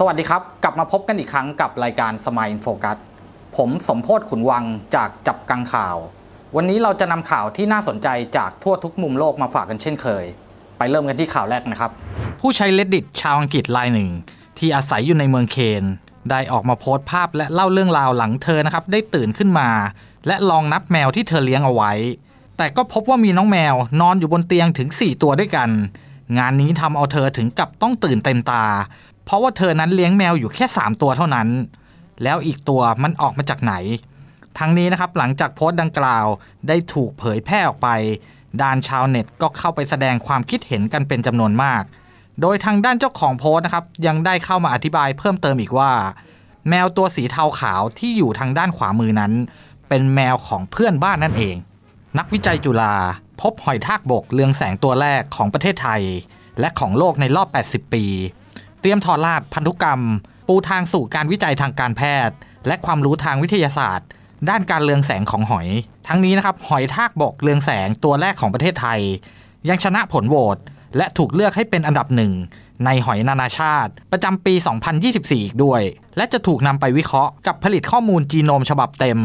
สวัสดีครับ กลับมาพบกันอีกครั้งกับรายการสมายอินโฟกัส ผมสมโพศขุนวังจากจับกังข่าว วันนี้เราจะนำข่าวที่น่าสนใจจากทั่วทุกมุมโลกมาฝากกันเช่นเคย ไปเริ่มกันที่ข่าวแรกนะครับ ผู้ใช้เลดดิตชาวอังกฤษรายหนึ่ง ที่อาศัยอยู่ในเมืองเคน ได้ออกมาโพสต์ภาพและเล่าเรื่องราวหลังเธอนะครับได้ตื่นขึ้นมา และลองนับแมวที่เธอเลี้ยงเอาไว้ แต่ก็พบว่ามีน้องแมวนอนอยู่บนเตียงถึง 4 ตัวด้วยกัน งานนี้ทำเอาเธอถึงกับต้องตื่นเต็มตาเพราะว่าเธอนั้นเลี้ยงแมวอยู่แค่3ตัวเท่านั้น แล้วอีกตัวมันออกมาจากไหน ทั้งนี้นะครับหลังจากโพสต์ดังกล่าวได้ถูกเผยแพร่ออกไป ด้านชาวเน็ตก็เข้าไปแสดงความคิดเห็นกันเป็นจำนวนมาก โดยทางด้านเจ้าของโพสต์นะครับ ยังได้เข้ามาอธิบายเพิ่มเติมอีกว่า แมวตัวสีเทาขาวที่อยู่ทางด้านขวามือนั้น เป็นแมวของเพื่อนบ้านนั่นเอง นักวิจัยจุฬาพบหอยทากบกเรืองแสงตัวแรกของประเทศไทย และของโลกในรอบ 80 ปีรียมถอดรหัสพันธุกรรม ปูทางสู่การวิจัยทางการแพทย์ และความรู้ทางวิทยาศาสตร์ ด้านการเลืองแสงของหอย ทั้งนี้นะครับหอยทากบกเลืองแสงตัวแรกของประเทศไทย ยังชนะผลโหวตและถูกเลือกให้เป็นอันดับหนึ่ง ในหอยนานาชาติ ประจำปี 2024 อีกด้วย และจะถูกนำไปวิเคราะห์กับผลิตข้อมูลจีโนมฉบับเต็ม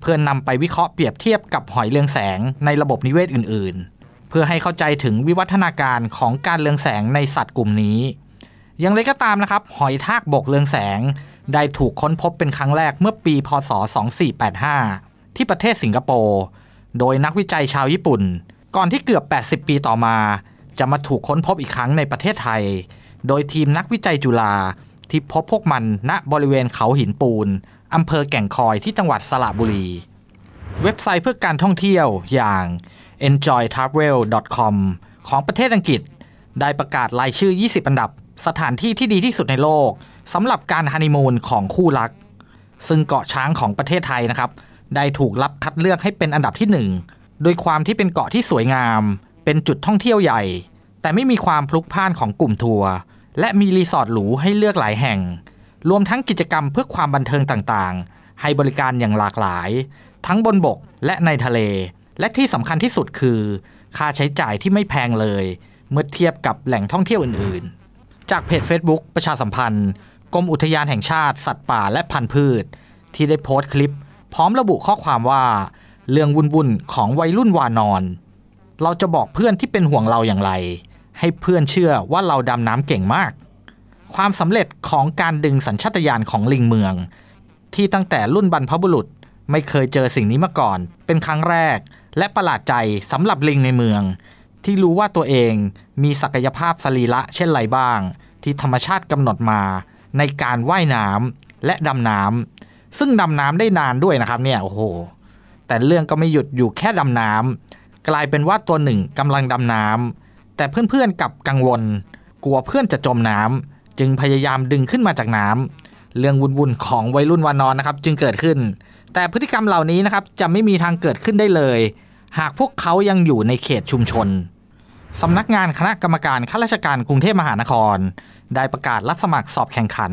เพื่อนนำไปวิเคราะห์เปรียบเทียบกับหอยเรืองแสง ในระบบนิเวศอื่น ๆ เพื่อให้เข้าใจถึงวิวัฒนาการของการเรืองแสงในสัตว์กลุ่มนี้อย่างไรก็ตามนะครับ หอยทากบกเรืองแสง ได้ถูกค้นพบเป็นครั้งแรกเมื่อปีพศ2485 ที่ประเทศสิงคโปร์ โดยนักวิจัยชาวญี่ปุ่น ก่อนที่เกือบ 80 ปีต่อมา จะมาถูกค้นพบอีกครั้งในประเทศไทย โดยทีมนักวิจัยจุฬาที่พบพวกมันณบริเวณเขาหินปูน อำเภอแก่งคอยที่จังหวัดสระบุรีเว็บไซต์เพื่อการท่องเที่ยวอย่าง enjoytravel.com ของประเทศอังกฤษได้ประกาศรายชื่อ 20 อันดับสถานที่ที่ดีที่สุดในโลกสำหรับการฮันนีมูนของคู่รัก ซึ่งเกาะช้างของประเทศไทยนะครับ ได้ถูกรับคัดเลือกให้เป็นอันดับที่หนึ่ง โดยความที่เป็นเกาะที่สวยงาม เป็นจุดท่องเที่ยวใหญ่ แต่ไม่มีความพลุกพ่านของกลุ่มทัวร์ และมีรีสอร์ทหรูให้เลือกหลายแห่ง รวมทั้งกิจกรรมเพื่อความบันเทิงต่างๆ ให้บริการอย่างหลากหลาย ทั้งบนบกและในทะเล และที่สำคัญที่สุดคือ ค่าใช้จ่ายที่ไม่แพงเลย เมื่อเทียบกับแหล่งท่องเที่ยวอื่นๆจากเพจ Facebook ประชาสัมพันธ์กรมอุทยานแห่งชาติสัตว์ป่าและพันธุ์พืช ที่ได้โพสต์คลิปพร้อมระบุข้อความว่าเรื่องวุ่นวุ่นของวัยรุ่นวานอน เราจะบอกเพื่อนที่เป็นห่วงเราอย่างไรให้เพื่อนเชื่อว่าเราดำน้ำเก่งมาก ความสำเร็จของการดึงสัญชาตญาณของลิงเมือง ที่ตั้งแต่รุ่นบรรพบุรุษไม่เคยเจอสิ่งนี้มาก่อน เป็นครั้งแรก และประหลาดใจสำหรับลิงในเมืองที่รู้ว่าตัวเองมีศักยภาพสรีระเช่นไรบ้าง ที่ธรรมชาติกำหนดมาในการว่ายน้ำและดำน้ำซึ่งดำน้ำได้นานด้วยนะครับเนี่ยโอ้โห แต่เรื่องก็ไม่หยุดอยู่แค่ดำน้ำกลายเป็นว่าตัวหนึ่งกำลังดำน้ำแต่เพื่อนๆกับกังวล กลัวเพื่อนจะจมน้ำจึงพยายามดึงขึ้นมาจากน้ำเรื่องวุ่น ๆ ของวัยรุ่นวานอนนะครับ จึงเกิดขึ้น แต่พฤติกรรมเหล่านี้นะครับจะไม่มีทางเกิดขึ้นได้เลยหากพวกเขายังอยู่ในเขตชุมชน สำนักงานคณะกรรมการข้าราชการกรุงเทพมหานคร ได้ประกาศรับสมัครสอบแข่งขัน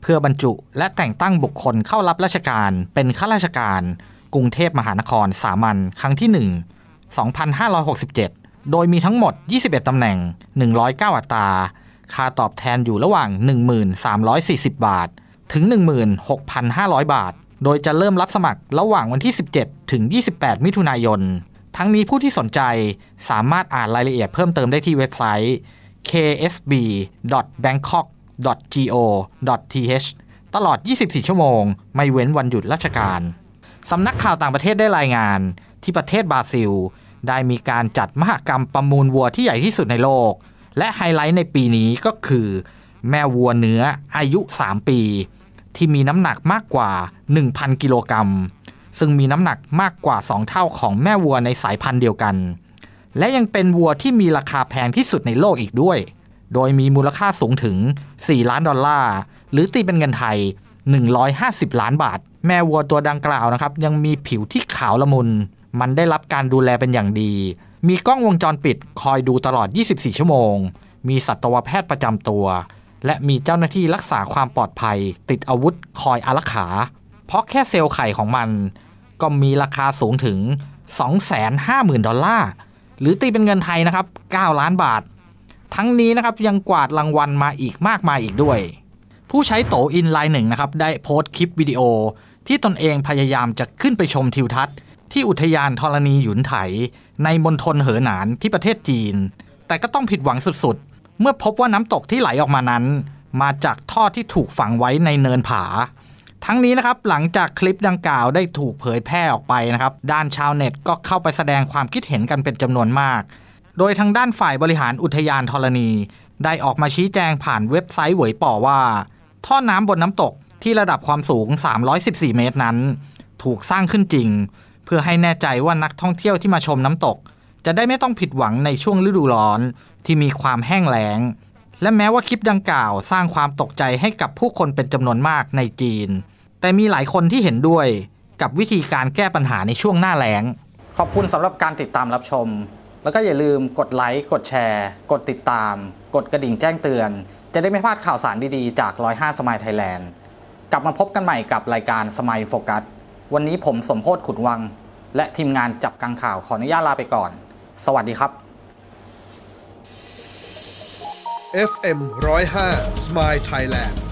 เพื่อบรรจุและแต่งตั้งบุคคลเข้ารับราชการเป็นข้าราชการกรุงเทพมหานครสามัญครั้งที่ 1 2567 โดยมีทั้งหมด 21 ตำแหน่ง 109 อัตรา ค่าตอบแทนอยู่ระหว่าง 1340 บาทถึง 16,500 บาท โดยจะเริ่มรับสมัครระหว่างวันที่ 17ถึง28 มิถุนายนทั้งนี้ผู้ที่สนใจสามารถอ่านรายละเอียดเพิ่มเติมได้ที่เว็บไซต์ ksb.bangkok.go.th ตลอด 24 ชั่วโมง ไม่เว้นวันหยุดราชการ สำนักข่าวต่างประเทศได้รายงานที่ประเทศบราซิล ได้มีการจัดมหกรรมประมูลวัวที่ใหญ่ที่สุดในโลก และไฮไลท์ในปีนี้ก็คือ แม่วัวเนื้ออายุ 3 ปี ที่มีน้ำหนักมากกว่า 1,000 กิโลกรัมซึ่งมีน้ำหนักมากกว่า 2 เท่าของแม่วัวในสายพันธุ์เดียวกัน และยังเป็นวัวที่มีราคาแพงที่สุดในโลกอีกด้วย โดยมีมูลค่าสูงถึง 4 ล้านดอลลาร์ หรือตีเป็นเงินไทย 150 ล้านบาท แม่วัวตัวดังกล่าวนะครับ ยังมีผิวที่ขาวละมุน มันได้รับการดูแลเป็นอย่างดี มีกล้องวงจรปิดคอยดูตลอด 24 ชั่วโมง มีสัตวแพทย์ประจำตัว และมีเจ้าหน้าที่รักษาความปลอดภัย ติดอาวุธคอยอารักขา เพราะแค่เซลล์ไข่ของมันก็มีราคาสูงถึง 250,000 ดอลลาร์ หรือตีเป็นเงินไทยนะครับ 9 ล้านบาท ทั้งนี้นะครับ ยังกวาดรางวัลมาอีกมากมายอีกด้วย ผู้ใช้โตอินไลน์หนึ่งนะครับ ได้โพสต์คลิปวิดีโอ ที่ตนเองพยายามจะขึ้นไปชมทิวทัศน์ที่อุทยานธรณีหยุนไถในมณฑลเหอหนานที่ประเทศจีน แต่ก็ต้องผิดหวังสุดๆ เมื่อพบว่าน้ำตกที่ไหลออกมานั้น มาจากท่อที่ถูกฝังไว้ในเนินผาทั้งนี้นะครับ หลังจากคลิปดังกล่าวได้ถูกเผยแพร่ออกไปนะครับ ด้านชาวเน็ตก็เข้าไปแสดงความคิดเห็นกันเป็นจำนวนมาก โดยทางด้านฝ่ายบริหารอุทยานธรณี ได้ออกมาชี้แจงผ่านเว็บไซต์หวยป่อว่า ท่อน้ำบนน้ำตกที่ระดับความสูง 314 เมตรนั้น ถูกสร้างขึ้นจริง เพื่อให้แน่ใจว่านักท่องเที่ยวที่มาชมน้ำตก จะได้ไม่ต้องผิดหวังในช่วงฤดูร้อน ที่มีความแห้งแล้ง และแม้ว่าคลิปดังกล่าว สร้างความตกใจให้กับผู้คนเป็นจำนวนมากในจีนแต่มีหลายคนที่เห็นด้วยกับวิธีการแก้ปัญหาในช่วงหน้าแล้ง ขอบคุณสำหรับการติดตามรับชม แล้วก็อย่าลืมกดไลค์กดแชร์ กดติดตาม กดกระดิ่งแจ้งเตือน จะได้ไม่พลาดข่าวสารดีๆจาก 105สมัยไทยแลนด์กลับมาพบกันใหม่กับรายการสมัยโฟกัส วันนี้ผมสมโพศขุนวัง และทีมงานจับกังข่าวขออนุญาตลาไปก่อน สวัสดีครับ FM 105 Smile Thailand